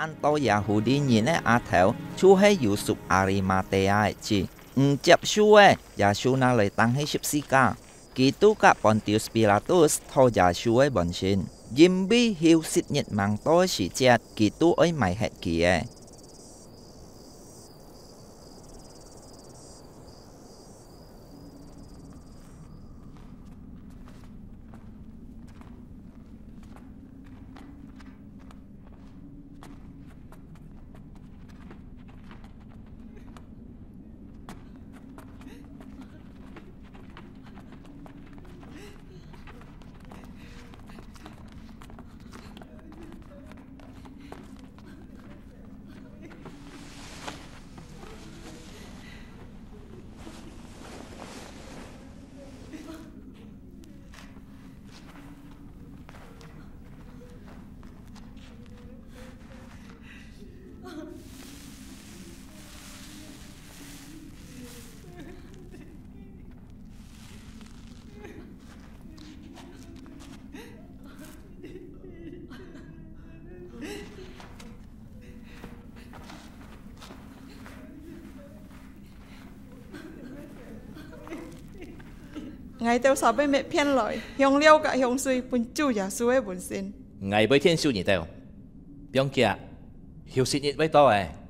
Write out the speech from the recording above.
อันโตยาฮูดีนีเนอาแถวช่วยให้ยูสุปอาริมาเตียจีอุเจ็บช่วยยาชูนาเลยตั้งให้ชิบซิกากีตุกะปอนติุสปิลาตุสทอยาช่วยบอนชิน ยิมบีฮิวสิทธิ์มังโตสิเจ็ดกีตุอ้อยไม่เหตุกีอ ngài tao sao bên mẹ bị mẹ 骗 lời hiong liêu cả hiong suy bún chu giả suy ấy bún xin ngài bị thiên su nhỉ tao biong kia hiếu xin nhịn với tao à